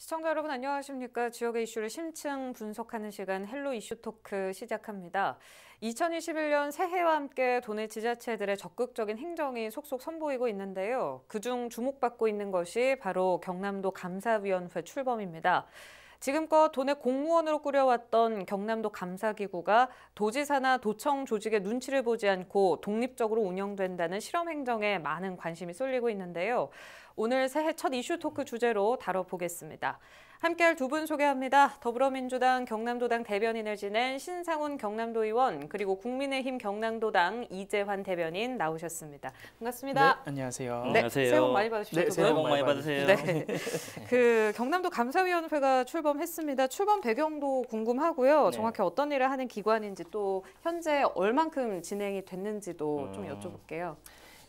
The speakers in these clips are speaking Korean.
시청자 여러분 안녕하십니까. 지역의 이슈를 심층 분석하는 시간 헬로 이슈 토크 시작합니다. 2021년 새해와 함께 도내 지자체들의 적극적인 행정이 속속 선보이고 있는데요. 그중 주목받고 있는 것이 바로 경남도 감사위원회 출범입니다. 지금껏 도내 공무원으로 꾸려왔던 경남도 감사기구가 도지사나 도청 조직의 눈치를 보지 않고 독립적으로 운영된다는 실험행정에 많은 관심이 쏠리고 있는데요. 오늘 새해 첫 이슈 토크 주제로 다뤄보겠습니다. 함께할 두 분 소개합니다. 더불어민주당 경남도당 대변인을 지낸 신상훈 경남도 의원 그리고 국민의힘 경남도당 이재환 대변인 나오셨습니다. 반갑습니다. 네, 안녕하세요. 네, 안녕하세요. 새해 복 많이 받으시죠. 네, 새해 복 많이 받으세요. 네. 그 경남도 감사위원회가 출범했습니다. 출범 배경도 궁금하고요. 네. 정확히 어떤 일을 하는 기관인지 또 현재 얼만큼 진행이 됐는지도 음. 좀 여쭤볼게요.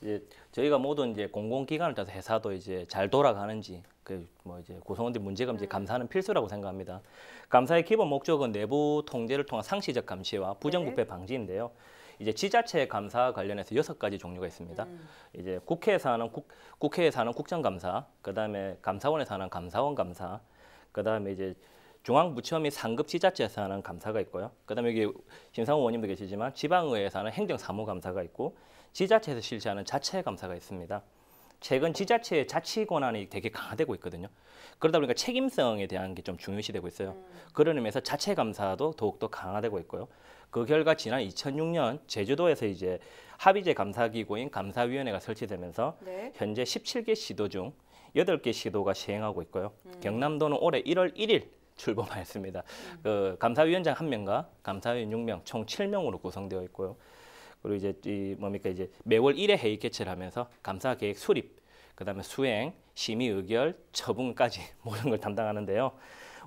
이제 저희가 모든 이제 공공기관을 따서 회사도 이제 잘 돌아가는지 그 뭐 이제 구성원들 문제가 이제 음. 감사는 필수라고 생각합니다. 감사의 기본 목적은 내부 통제를 통한 상시적 감시와 부정부패 네. 방지인데요. 이제 지자체 감사 관련해서 여섯 가지 종류가 있습니다. 음. 이제 국회에서 하는 국, 국회에서 하는 국정감사, 그다음에 감사원에서 하는 감사원 감사, 그다음에 이제 중앙부처 및 상급 지자체에서 하는 감사가 있고요. 그다음에 여기 심상호 의원님도 계시지만 지방의회에서 하는 행정사무감사가 있고 지자체에서 실시하는 자체 감사가 있습니다. 최근 지자체의 자치 권한이 되게 강화되고 있거든요. 그러다 보니까 책임성에 대한 게 좀 중요시되고 있어요. 음. 그런 의미에서 자체 감사도 더욱더 강화되고 있고요. 그 결과 지난 2006년 제주도에서 이제 합의제 감사기구인 감사위원회가 설치되면서 네. 현재 17개 시도 중 8개 시도가 시행하고 있고요. 음. 경남도는 올해 1월 1일 출범하였습니다. 음. 그 감사위원장 한명과 감사위원 6명 총 7명으로 구성되어 있고요. 그리고 이제 이 뭡니까 이제 매월 1회 회의 개최를 하면서 감사 계획 수립, 그다음에 수행, 심의 의결, 처분까지 모든 걸 담당하는데요.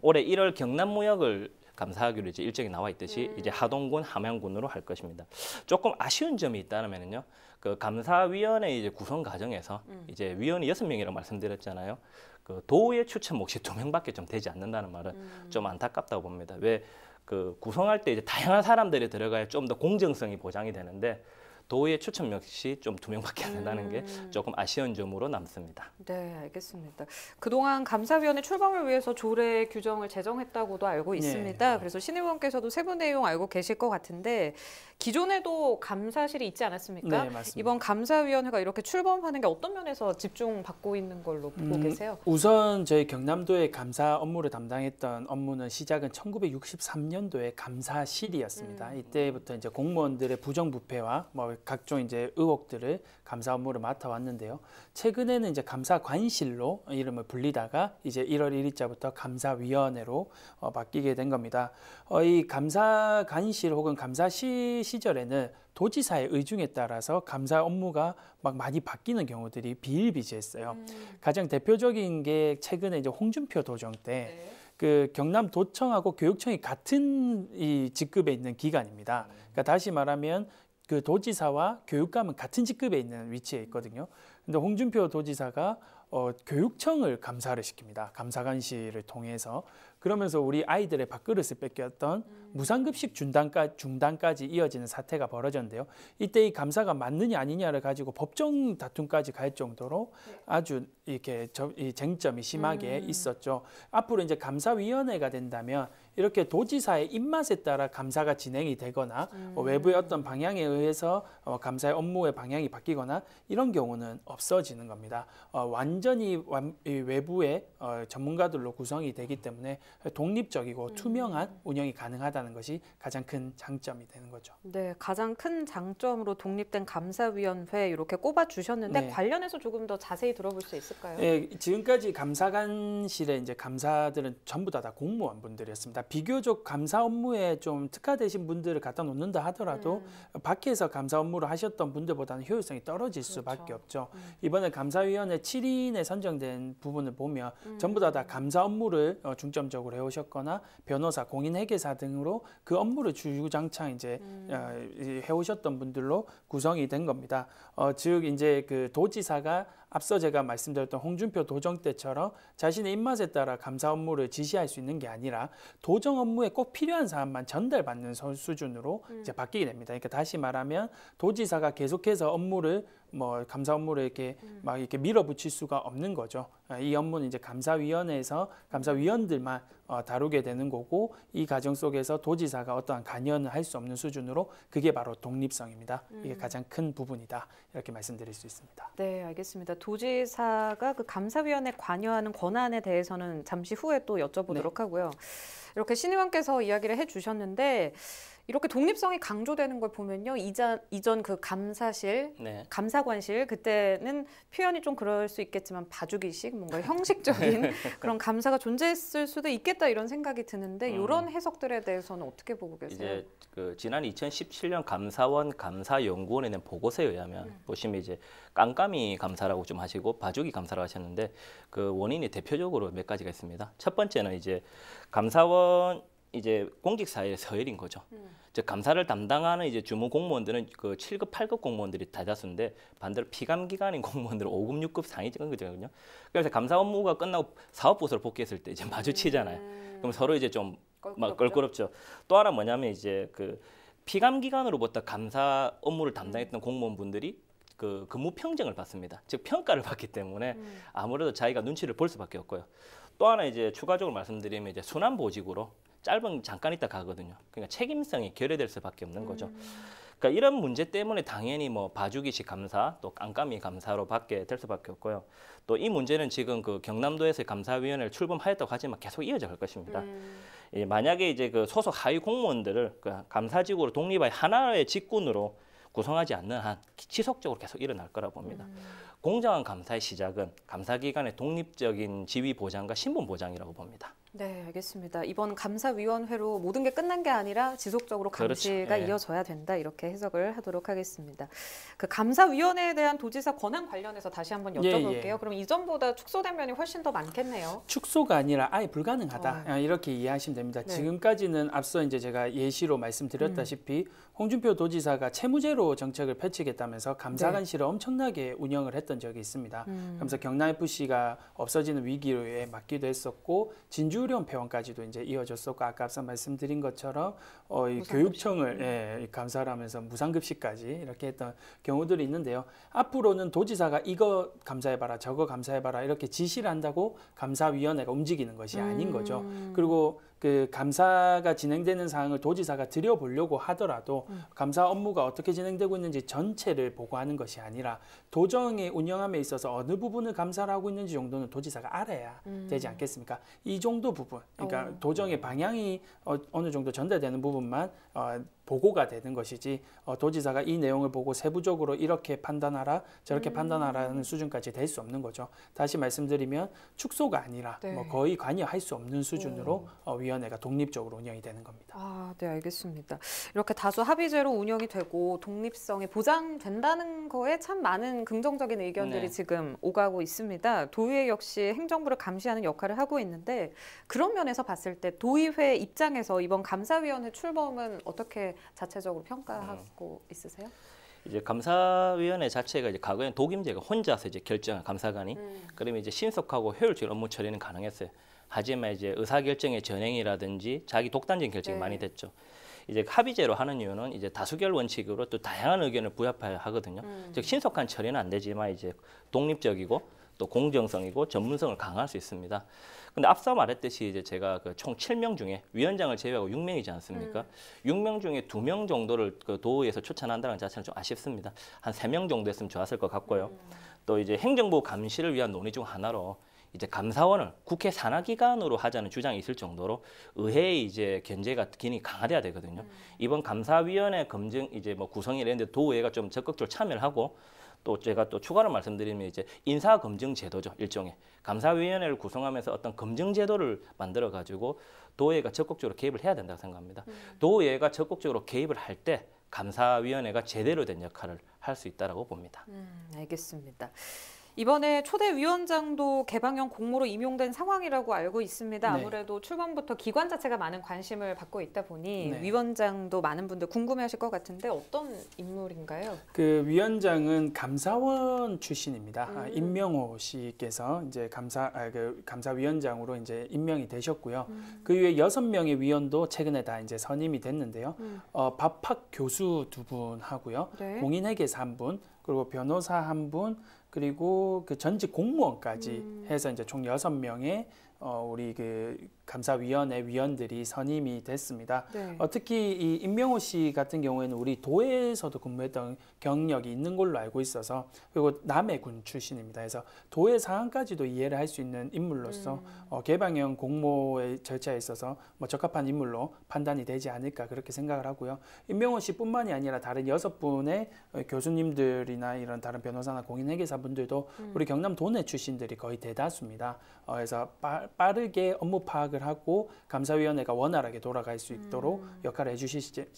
올해 1월 경남 무역을 감사하기로 이제 일정이 나와 있듯이 음. 이제 하동군, 함양군으로 할 것입니다. 조금 아쉬운 점이 있다면은요. 그 감사위원회 이제 구성 과정에서 음. 이제 위원이 여섯 명이라고 말씀드렸잖아요. 그 도의 추천 몫이 두 명밖에 좀 되지 않는다는 말은 음. 좀 안타깝다고 봅니다. 왜그 구성할 때 이제 다양한 사람들이 들어가야 좀 더 공정성이 보장이 되는데 도의 추첨 역시 좀 두 명밖에 안 된다는 게 음. 조금 아쉬운 점으로 남습니다. 네, 알겠습니다. 그동안 감사위원회 출범을 위해서 조례 규정을 제정했다고도 알고 네. 있습니다. 네. 그래서 신 의원께서도 세부 내용 알고 계실 것 같은데 기존에도 감사실이 있지 않았습니까? 네, 맞습니다. 이번 감사위원회가 이렇게 출범하는 게 어떤 면에서 집중받고 있는 걸로 보고 음, 계세요? 우선 저희 경남도의 감사 업무를 담당했던 업무는 시작은 1963년도에 감사실이었습니다. 음. 이때부터 이제 공무원들의 부정부패와 뭐 각종 이제 의혹들을 감사 업무를 맡아왔는데요. 최근에는 이제 감사관실로 이름을 불리다가 이제 1월 1일자부터 감사위원회로 어, 바뀌게 된 겁니다. 어, 이 감사관실 혹은 감사시 시절에는 도지사의 의중에 따라서 감사 업무가 막 많이 바뀌는 경우들이 비일비재했어요. 음. 가장 대표적인 게 최근에 이제 홍준표 도정 때. 네. 그 경남 도청하고 교육청이 같은 이 직급에 있는 기관입니다. 음. 그러니까 다시 말하면 그 도지사와 교육감은 같은 직급에 있는 위치에 있거든요. 근데 홍준표 도지사가 어, 교육청을 감사를 시킵니다. 감사관실을 통해서 그러면서 우리 아이들의 밥그릇을 뺏겼던 음. 무상급식 중단까, 중단까지 이어지는 사태가 벌어졌는데요. 이때 이 감사가 맞느냐 아니냐를 가지고 법정 다툼까지 갈 정도로 네. 아주 이렇게 저, 이 쟁점이 심하게 음. 있었죠. 앞으로 이제 감사위원회가 된다면 이렇게 도지사의 입맛에 따라 감사가 진행이 되거나 뭐 음. 외부의 어떤 방향에 의해서 어, 감사의 업무의 방향이 바뀌거나 이런 경우는 없어지는 겁니다. 어, 완전히 완, 외부의 어, 전문가들로 구성이 되기 때문에 독립적이고 음. 투명한 운영이 가능하다는 것이 가장 큰 장점이 되는 거죠. 네, 가장 큰 장점으로 독립된 감사위원회 이렇게 꼽아 주셨는데 네. 관련해서 조금 더 자세히 들어볼 수 있을까요? 네, 지금까지 감사관실에 이제 감사들은 전부 다, 다 공무원분들이었습니다. 비교적 감사 업무에 좀 특화되신 분들을 갖다 놓는다 하더라도 음. 밖에서 감사 업무를 하셨던 분들보다는 효율성이 떨어질 그렇죠. 수밖에 없죠. 음. 이번에 감사위원회 7인에 선정된 부분을 보면 음. 전부 다, 다 감사 업무를 어, 중점적으로 해오셨거나 변호사, 공인회계사 등으로 그 업무를 주구장창 이제 음. 어, 해오셨던 분들로 구성이 된 겁니다. 어, 즉 이제 그 도지사가 앞서 제가 말씀드렸던 홍준표 도정 때처럼 자신의 입맛에 따라 감사 업무를 지시할 수 있는 게 아니라 도정 업무에 꼭 필요한 사안만 전달받는 수준으로 음. 이제 바뀌게 됩니다. 그러니까 다시 말하면 도지사가 계속해서 업무를 뭐 감사 업무를 이렇게 음. 막 이렇게 밀어붙일 수가 없는 거죠. 아, 이 업무는 이제 감사위원회에서 감사위원들만 어, 다루게 되는 거고 이 과정 속에서 도지사가 어떠한 관여는 할 수 없는 수준으로 그게 바로 독립성입니다. 음. 이게 가장 큰 부분이다 이렇게 말씀드릴 수 있습니다. 네, 알겠습니다. 도지사가 그 감사위원회 관여하는 권한에 대해서는 잠시 후에 또 여쭤보도록 네. 하고요. 이렇게 신의원께서 이야기를 해주셨는데 이렇게 독립성이 강조되는 걸 보면요. 이전, 이전 그 감사실, 네. 감사관실 그때는 표현이 좀 그럴 수 있겠지만 봐주기식 뭔가 형식적인 네. 그런 감사가 존재했을 수도 있겠다 이런 생각이 드는데 음. 이런 해석들에 대해서는 어떻게 보고 계세요? 이제 그 지난 2017년 감사원 감사연구원에 낸 보고서에 의하면 음. 보시면 이제 깜깜이 감사라고 좀 하시고 봐주기 감사라고 하셨는데 그 원인이 대표적으로 몇 가지가 있습니다. 첫 번째는 이제 감사원 이제 공직사회에서 일인 거죠. 음. 즉 감사를 담당하는 이제 주무 공무원들은 그 7급, 8급 공무원들이 다다수인데 반대로 피감 기관인 공무원들은 5급, 6급 상위 찍인 거거든요. 그래서 감사 업무가 끝나고 사업 부서로 복귀했을 때 이제 마주치잖아요. 음. 그럼 서로 이제 좀막 껄끄럽죠. 또 하나 뭐냐면 이제 그 피감 기관으로부터 감사 업무를 담당했던 음. 공무원분들이 그 근무 평정을 받습니다. 즉 평가를 받기 때문에 음. 아무래도 자기가 눈치를 볼 수밖에 없고요. 또 하나 이제 추가적으로 말씀드리면 이제 순환 보직으로 짧은 잠깐 있다 가거든요. 그러니까 책임성이 결여될 수밖에 없는 거죠. 음. 그러니까 이런 문제 때문에 당연히 뭐 봐주기식 감사 또깜깜이 감사로 받게 될 수밖에 없고요. 또 이 문제는 지금 그 경남도에서 감사위원회를 출범하였다고 하지만 계속 이어져 갈 것입니다. 음. 예, 만약에 이제 그 소속 하위 공무원들을 그 감사직으로 독립하여 하나의 직군으로 구성하지 않는 한 지속적으로 계속 일어날 거라 봅니다. 음. 공정한 감사의 시작은 감사기관의 독립적인 지위 보장과 신분 보장이라고 봅니다. 네, 알겠습니다. 이번 감사위원회로 모든 게 끝난 게 아니라 지속적으로 그렇죠. 감시가 그렇죠. 이어져야 된다 이렇게 해석을 하도록 하겠습니다. 그 감사위원회에 대한 도지사 권한 관련해서 다시 한번 예, 여쭤볼게요. 예, 예. 그럼 이전보다 축소된 면이 훨씬 더 많겠네요. 축소가 아니라 아예 불가능하다 어. 아, 이렇게 이해하시면 됩니다. 네. 지금까지는 앞서 이제 제가 예시로 말씀드렸다시피 음. 홍준표 도지사가 채무제로 정책을 펼치겠다면서 감사관실을 네. 엄청나게 운영을 했던 적이 있습니다. 음. 그래서 경남 FC가 없어지는 위기에 로 맞기도 했었고 진주 어려운 표현까지도 이제 이어졌었고 아까 앞서 말씀드린 것처럼 어, 이 교육청을 예, 감사 하면서 무상급식까지 이렇게 했던 경우들이 있는데요. 앞으로는 도지사가 이거 감사해봐라 저거 감사해봐라 이렇게 지시를 한다고 감사위원회가 움직이는 것이 아닌 거죠. 음. 그리고 그 감사가 진행되는 사항을 도지사가 들여보려고 하더라도 음. 감사 업무가 어떻게 진행되고 있는지 전체를 보고하는 것이 아니라 도정의 운영함에 있어서 어느 부분을 감사를 하고 있는지 정도는 도지사가 알아야 음. 되지 않겠습니까? 이 정도 부분, 그러니까 오. 어. 도정의 방향이 어, 어느 정도 전달되는 부분만 어, 보고가 되는 것이지 어, 도지사가 이 내용을 보고 세부적으로 이렇게 판단하라 저렇게 음. 판단하라는 수준까지 될 수 없는 거죠. 다시 말씀드리면 축소가 아니라 뭐 네. 뭐 거의 관여할 수 없는 수준으로 음. 위원회가 독립적으로 운영이 되는 겁니다. 아, 네 알겠습니다. 이렇게 다수 합의제로 운영이 되고 독립성이 보장된다는 거에 참 많은 긍정적인 의견들이 네. 지금 오가고 있습니다. 도의회 역시 행정부를 감시하는 역할을 하고 있는데 그런 면에서 봤을 때 도의회 입장에서 이번 감사위원회 출범은 어떻게 자체적으로 평가하고 음. 있으세요? 이제 감사위원회 자체가 이제 과거에는 독임제가 혼자서 이제 결정한 감사관이 음. 그러면 이제 신속하고 효율적인 업무 처리는 가능했어요. 하지만 이제 의사결정의 전행이라든지 자기 독단적인 결정이 네. 많이 됐죠. 이제 합의제로 하는 이유는 이제 다수결 원칙으로 또 다양한 의견을 부합해야 하거든요. 음. 즉 신속한 처리는 안 되지만 이제 독립적이고 또 공정성이고 전문성을 강화할 수 있습니다. 근데 앞서 말했듯이 이제 제가 그총 7명 중에 위원장을 제외하고 6명이지 않습니까? 음. 6명 중에 2명 정도를 그 도의에서 추천한다는 자체는 좀 아쉽습니다. 한 3명 정도 했으면 좋았을 것 같고요. 음. 또 이제 행정부 감시를 위한 논의 중 하나로 이제 감사원을 국회 산하기관으로 하자는 주장이 있을 정도로 의회의 이제 견제가 굉장히 강화돼야 되거든요. 음. 이번 감사위원회 검증 이제 뭐 구성이라는데 도의회가 좀 적극적으로 참여를 하고 또 제가 또 추가로 말씀드리면 이제 인사검증제도죠. 일종의. 감사위원회를 구성하면서 어떤 검증제도를 만들어 가지고 도의회가 적극적으로 개입을 해야 된다고 생각합니다. 음. 도의회가 적극적으로 개입을 할 때 감사위원회가 제대로 된 역할을 할 수 있다고 라 봅니다. 음, 알겠습니다. 이번에 초대 위원장도 개방형 공모로 임용된 상황이라고 알고 있습니다. 네. 아무래도 출범부터 기관 자체가 많은 관심을 받고 있다 보니 네. 위원장도 많은 분들 궁금해하실 것 같은데 어떤 인물인가요? 그 위원장은 감사원 출신입니다. 아, 음. 임명호 씨께서 이제 감사 아, 그 감사위원장으로 이제 임명이 되셨고요. 음. 그 외에 여섯 명의 위원도 최근에 다 이제 선임이 됐는데요. 음. 어, 밥학 교수 두 분 하고요, 네. 공인회계사 한 분, 그리고 변호사 한 분, 그리고 그 전직 공무원까지 음. 해서 이제 총 여섯 명의 어, 우리 그 감사위원회 위원들이 선임이 됐습니다. 네. 어, 특히 이 임명호 씨 같은 경우에는 우리 도에서도 근무했던 경력이 있는 걸로 알고 있어서 그리고 남해군 출신입니다. 그래서 도의 상황까지도 이해를 할 수 있는 인물로서 음. 어, 개방형 공모의 절차에 있어서 뭐 적합한 인물로 판단이 되지 않을까 그렇게 생각을 하고요. 임명호 씨뿐만이 아니라 다른 여섯 분의 교수님들이나 이런 다른 변호사나 공인회계사분들도 음. 우리 경남 도내 출신들이 거의 대다수입니다. 어, 그래서 빠, 빠르게 업무 파악을 하고 감사위원회가 원활하게 돌아갈 수 있도록 음. 역할을 해주시지,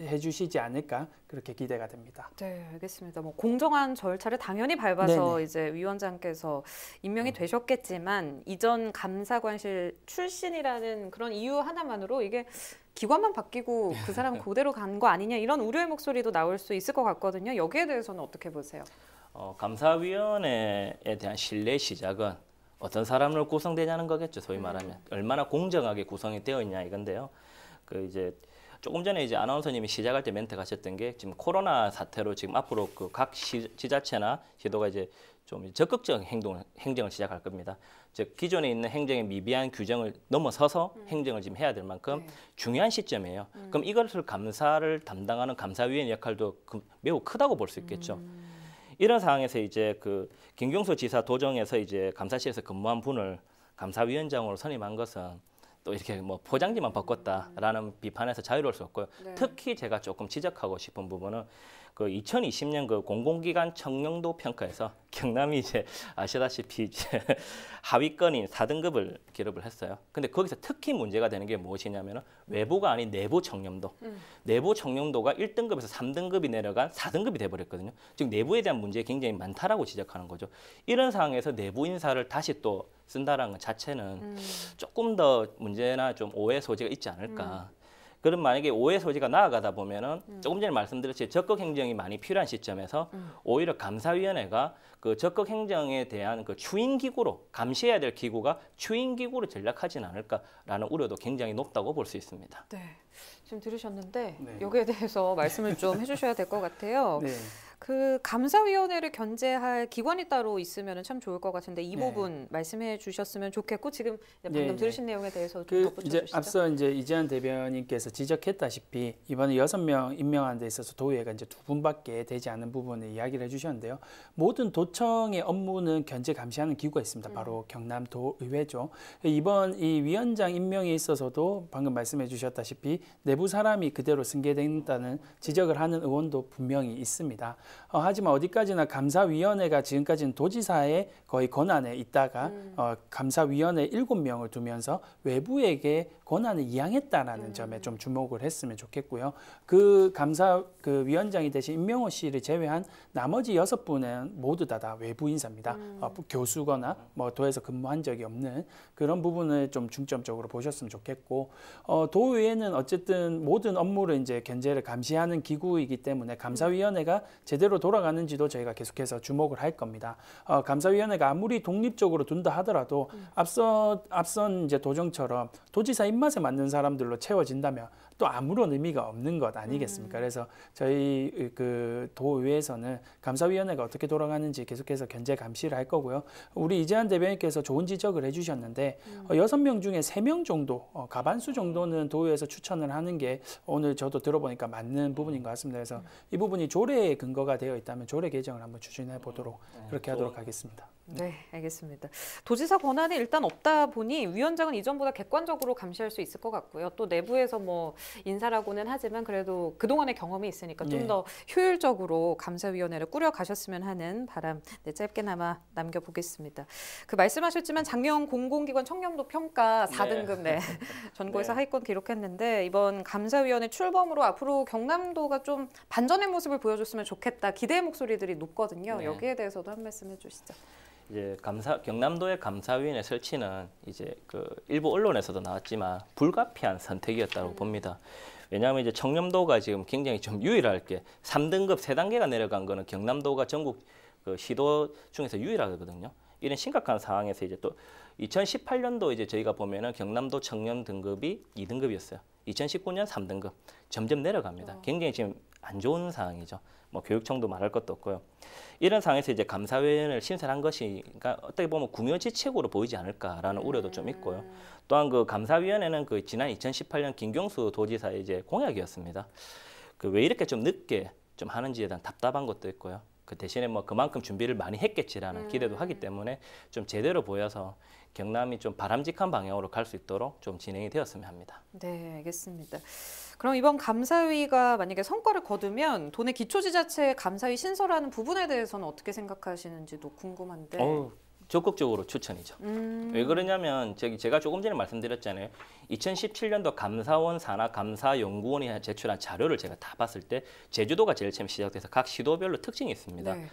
해주시지 않을까 그렇게 기대가 됩니다. 네, 알겠습니다. 뭐 공정한 절차를 당연히 밟아서 네네. 이제 위원장께서 임명이 음. 되셨겠지만 이전 감사관실 출신이라는 그런 이유 하나만으로 이게 기관만 바뀌고 그사람 그대로 간 거 아니냐 이런 우려의 목소리도 나올 수 있을 것 같거든요. 여기에 대해서는 어떻게 보세요? 어, 감사위원회에 대한 신뢰 시작은 어떤 사람으로 구성되냐는 거겠죠. 소위 음. 말하면 얼마나 공정하게 구성이 되어 있냐 이건데요. 그 이제 조금 전에 이제 아나운서님이 시작할 때 멘트 가셨던 게 지금 코로나 사태로 지금 앞으로 그각 지자체나 시도가 이제 좀 적극적 행동 행정을 시작할 겁니다. 즉 기존에 있는 행정의 미비한 규정을 넘어서서 음. 행정을 지금 해야 될 만큼 네. 중요한 시점이에요. 음. 그럼 이것을 감사를 담당하는 감사위원 역할도 그 매우 크다고 볼 수 있겠죠. 음. 이런 상황에서 이제 그 김경수 지사 도정에서 이제 감사실에서 근무한 분을 감사위원장으로 선임한 것은 또 이렇게 뭐 포장지만 바꿨다라는 음. 비판에서 자유로울 수 없고요. 네. 특히 제가 조금 지적하고 싶은 부분은 그 2020년 그 공공기관 청렴도 평가에서 경남이 이제 아시다시피 이제 하위권인 4등급을 기록을 했어요. 근데 거기서 특히 문제가 되는 게 무엇이냐면은 외부가 아닌 내부 청렴도. 음. 내부 청렴도가 1등급에서 3등급이 내려간 4등급이 돼 버렸거든요. 즉 내부에 대한 문제 굉장히 많다라고 지적하는 거죠. 이런 상황에서 내부 인사를 다시 또 쓴다라는 것 자체는 음. 조금 더 문제나 좀 오해 소지가 있지 않을까. 음. 그럼 만약에 오해 소지가 나아가다 보면은 음. 조금 전에 말씀드렸듯이 적극 행정이 많이 필요한 시점에서 음. 오히려 감사위원회가 그 적극 행정에 대한 그 추인 기구로 감시해야 될 기구가 추인 기구로 전락하진 않을까라는 우려도 굉장히 높다고 볼 수 있습니다. 네. 지금 들으셨는데 네. 여기에 대해서 말씀을 좀 해주셔야 될 것 같아요. 네. 그 감사위원회를 견제할 기관이 따로 있으면 참 좋을 것 같은데 이 네. 부분 말씀해 주셨으면 좋겠고 지금 방금 네, 네. 들으신 네. 내용에 대해서 그 덧붙여 주시죠. 앞서 이제 이재한 대변인께서 지적했다시피 이번에 여섯 명 임명한 데 있어서 도의회가 이제 두 분밖에 되지 않은 부분을 이야기를 해주셨는데요. 모든 도청의 업무는 견제 감시하는 기구가 있습니다. 음. 바로 경남도의회죠. 이번 이 위원장 임명에 있어서도 방금 말씀해 주셨다시피 내부 사람이 그대로 승계된다는 지적을 하는 의원도 분명히 있습니다. 어, 하지만 어디까지나 감사위원회가 지금까지는 도지사의 거의 권한에 있다가 음. 어, 감사위원회 7 명을 두면서 외부에게 권한을 이양했다라는 음. 점에 좀 주목을 했으면 좋겠고요. 그 감사 그 위원장이 대신 임명호 씨를 제외한 나머지 여섯 분은 모두 다, 다 외부 인사입니다. 음. 어, 교수거나 뭐 도에서 근무한 적이 없는 그런 부분을 좀 중점적으로 보셨으면 좋겠고 어, 도의회는 어쨌든 모든 업무를 이제 견제를 감시하는 기구이기 때문에 감사위원회가 제대로 돌아가는지도 저희가 계속해서 주목을 할 겁니다. 어, 감사위원회가 아무리 독립적으로 둔다 하더라도 음. 앞서 앞선 이제 도정처럼 도지사 임명 입맛에 맞는 사람들로 채워진다면 또 아무런 의미가 없는 것 아니겠습니까? 음. 그래서 저희 그 도의회에서는 감사위원회가 어떻게 돌아가는지 계속해서 견제 감시를 할 거고요. 우리 이재한 대변인께서 좋은 지적을 해주셨는데 음. 어, 여섯 음. 명 중에 세 명 정도 어, 가반수 정도는 도의회에서 추천을 하는 게 오늘 저도 들어보니까 맞는 부분인 것 같습니다. 그래서 음. 이 부분이 조례에 근거가 되어 있다면 조례 개정을 한번 추진해 보도록 어, 그렇게 하도록 하겠습니다. 네. 네, 알겠습니다. 도지사 권한이 일단 없다 보니 위원장은 이전보다 객관적으로 감시할 수 있을 것 같고요. 또 내부에서 뭐 인사라고는 하지만 그래도 그동안의 경험이 있으니까 좀더 네. 효율적으로 감사위원회를 꾸려가셨으면 하는 바람 네, 짧게나마 남겨보겠습니다. 그 말씀하셨지만 작년 공공기관 청렴도 평가 4등급 네. 네, 네. 전고에서 하위권 기록했는데 이번 감사위원회 출범으로 앞으로 경남도가 좀 반전의 모습을 보여줬으면 좋겠다 기대의 목소리들이 높거든요. 네. 여기에 대해서도 한 말씀 해주시죠. 이제 감사 경남도의 감사위원회 설치는 이제 그 일부 언론에서도 나왔지만 불가피한 선택이었다고 음. 봅니다. 왜냐하면 이제 청렴도가 지금 굉장히 좀 유일할 게 삼등급세단계가 내려간 거는 경남도가 전국 그 시도 중에서 유일하거든요. 이런 심각한 상황에서 이제 또 2018년도 이제 저희가 보면은 경남도 청년 등급이 이등급이었어요 2019년 삼등급 점점 내려갑니다. 어. 굉장히 지금 안 좋은 상황이죠. 뭐 교육청도 말할 것도 없고요. 이런 상황에서 이제 감사위원회를 신설한 것이 그러니까 어떻게 보면 구묘지책으로 보이지 않을까라는 우려도 좀 있고요. 음. 또한 그 감사위원회는 그 지난 2018년 김경수 도지사의 이제 공약이었습니다. 그 왜 이렇게 좀 늦게 좀 하는지에 대한 답답한 것도 있고요. 그 대신에 뭐 그만큼 준비를 많이 했겠지라는 음. 기대도 하기 음. 때문에 좀 제대로 보여서 경남이 좀 바람직한 방향으로 갈 수 있도록 좀 진행이 되었으면 합니다. 네, 알겠습니다. 그럼 이번 감사위가 만약에 성과를 거두면 도내 기초지자체 감사위 신설하는 부분에 대해서는 어떻게 생각하시는지도 궁금한데. 어, 적극적으로 추천이죠. 음... 왜 그러냐면 저기 제가 조금 전에 말씀드렸잖아요. 2017년도 감사원 산하 감사연구원이 제출한 자료를 제가 다 봤을 때 제주도가 제일 처음 시작돼서 각 시도별로 특징이 있습니다. 네.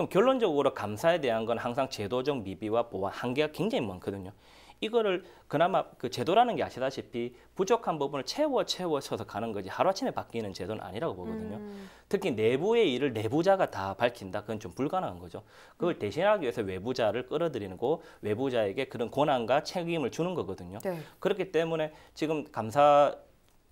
그럼 결론적으로 감사에 대한 건 항상 제도적 미비와 보완 한계가 굉장히 많거든요. 이거를 그나마 그 제도라는 게 아시다시피 부족한 부분을 채워 채워서 가는 거지 하루아침에 바뀌는 제도는 아니라고 보거든요. 음. 특히 내부의 일을 내부자가 다 밝힌다. 그건 좀 불가능한 거죠. 그걸 음. 대신하기 위해서 외부자를 끌어들이고 외부자에게 그런 권한과 책임을 주는 거거든요. 네. 그렇기 때문에 지금 감사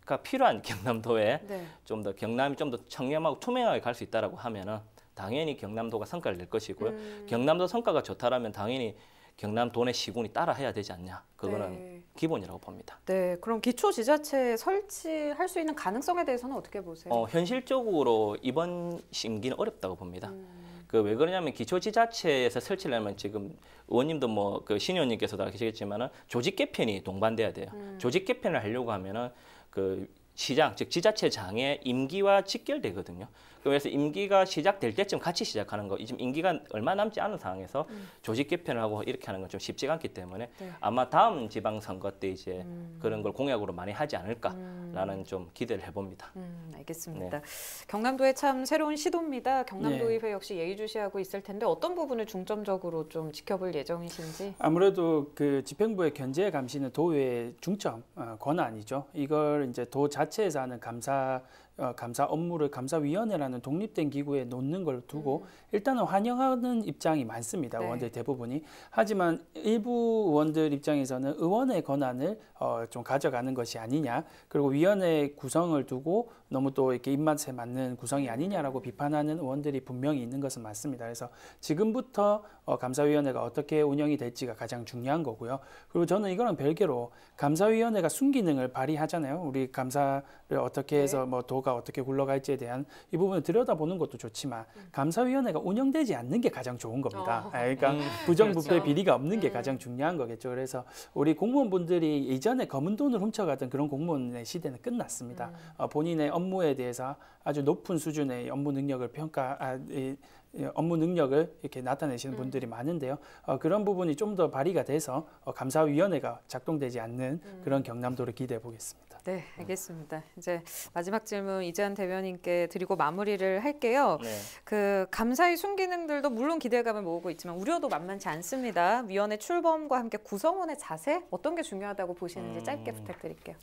가 필요한 경남도에 네. 좀더 경남이 좀 더 청렴하고 투명하게 갈 수 있다라고 하면은 당연히 경남도가 성과를 낼 것이고요. 음. 경남도 성과가 좋다라면 당연히 경남 도내 시군이 따라해야 되지 않냐. 그거는 네. 기본이라고 봅니다. 네, 그럼 기초 지자체 설치할 수 있는 가능성에 대해서는 어떻게 보세요? 어, 현실적으로 이번 심기는 어렵다고 봅니다. 음. 그왜 그러냐면 기초 지자체에서 설치하면 지금 의원님도 뭐그 신의원님께서도 아시겠지만은 조직 개편이 동반돼야 돼요. 음. 조직 개편을 하려고 하면은 그 시장 즉 지자체장의 임기와 직결되거든요. 그래서 임기가 시작될 때쯤 같이 시작하는 거. 지금 임기가 얼마 남지 않은 상황에서 음. 조직 개편하고 이렇게 하는 건 좀 쉽지가 않기 때문에 네. 아마 다음 지방선거 때 이제 음. 그런 걸 공약으로 많이 하지 않을까라는 음. 좀 기대를 해봅니다. 음, 알겠습니다. 네. 경남도에 참 새로운 시도입니다. 경남도의회 네. 역시 예의주시하고 있을 텐데 어떤 부분을 중점적으로 좀 지켜볼 예정이신지? 아무래도 그 집행부의 견제 감시는 도의 중점 어, 권한이죠. 이걸 이제 도 자체에서 하는 감사 어, 감사 업무를 감사위원회라는 독립된 기구에 놓는 걸 두고 음. 일단은 환영하는 입장이 많습니다. 네. 의원들 대부분이. 하지만 일부 의원들 입장에서는 의원의 권한을 어, 좀 가져가는 것이 아니냐. 그리고 위원회 구성을 두고 너무 또 이렇게 입맛에 맞는 구성이 아니냐라고 비판하는 의원들이 분명히 있는 것은 맞습니다. 그래서 지금부터 어, 감사위원회가 어떻게 운영이 될지가 가장 중요한 거고요. 그리고 저는 이거는 별개로 감사위원회가 순기능을 발휘하잖아요. 우리 감사를 어떻게 네. 해서 뭐 도가 어떻게 굴러갈지에 대한 이 부분을 들여다보는 것도 좋지만 음. 감사위원회가 운영되지 않는 게 가장 좋은 겁니다. 어. 아, 그러니까 음, 부정부패 그렇죠. 비리가 없는 게 음. 가장 중요한 거겠죠. 그래서 우리 공무원분들이 이전에 검은 돈을 훔쳐가던 그런 공무원의 시대는 끝났습니다. 어, 본인의 업무에 대해서 아주 높은 수준의 업무 능력을 평가, 아, 이, 업무 능력을 이렇게 나타내시는 음. 분들이 많은데요. 어, 그런 부분이 좀 더발의가 돼서 어, 감사위원회가 작동되지 않는 음. 그런 경남도를 기대해 보겠습니다. 네, 알겠습니다. 이제 마지막 질문 이재한 대변인께 드리고 마무리를 할게요. 네. 그감사의 순기능들도 물론 기대감을 모으고 있지만 우려도 만만치 않습니다. 위원회 출범과 함께 구성원의 자세 어떤 게 중요하다고 보시는지 음. 짧게 부탁드릴게요.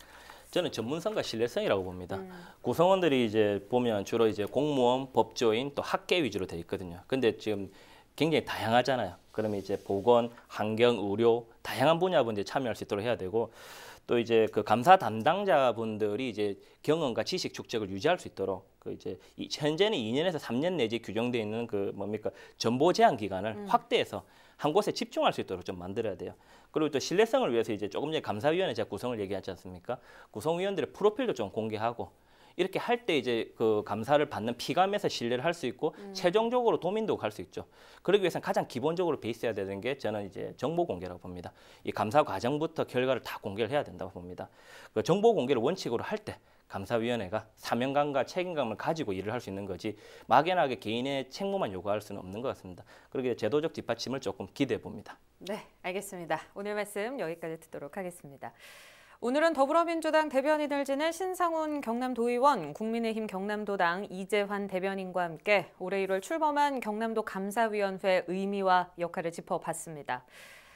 저는 전문성과 신뢰성이라고 봅니다. 음. 구성원들이 이제 보면 주로 이제 공무원, 법조인 또 학계 위주로 돼 있거든요. 근데 지금 굉장히 다양하잖아요. 그러면 이제 보건, 환경, 의료 다양한 분야분들 참여할 수 있도록 해야 되고 또 이제 그 감사 담당자분들이 이제 경험과 지식 축적을 유지할 수 있도록 그 이제 현재는 2년에서 3년 내지 규정돼 있는 그 뭡니까 전보 제한 기간을 음. 확대해서 한 곳에 집중할 수 있도록 좀 만들어야 돼요. 그리고 또 신뢰성을 위해서 이제 조금 전에 감사위원회 제가 구성을 얘기하지 않습니까? 구성위원들의 프로필도 좀 공개하고 이렇게 할 때 이제 그 감사를 받는 피감에서 신뢰를 할 수 있고 음. 최종적으로 도민도 갈 수 있죠. 그러기 위해서는 가장 기본적으로 베이스해야 되는 게 저는 이제 정보 공개라고 봅니다. 이 감사 과정부터 결과를 다 공개를 해야 된다고 봅니다. 그 정보 공개를 원칙으로 할때 감사위원회가 사명감과 책임감을 가지고 일을 할 수 있는 거지 막연하게 개인의 책무만 요구할 수는 없는 것 같습니다. 그러기에 제도적 뒷받침을 조금 기대해 봅니다. 네, 알겠습니다. 오늘 말씀 여기까지 듣도록 하겠습니다. 오늘은 더불어민주당 대변인을 지낸 신상훈 경남도의원, 국민의힘 경남도당 이재환 대변인과 함께 올해 1월 출범한 경남도 감사위원회 의미와 역할을 짚어봤습니다.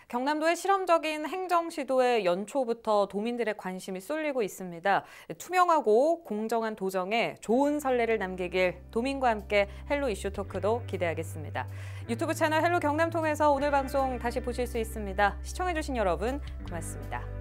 경남도의 실험적인 행정 시도에 연초부터 도민들의 관심이 쏠리고 있습니다. 투명하고 공정한 도정에 좋은 선례를 남기길 도민과 함께 헬로 이슈 토크도 기대하겠습니다. 유튜브 채널 헬로 경남 통해서 오늘 방송 다시 보실 수 있습니다. 시청해주신 여러분 고맙습니다.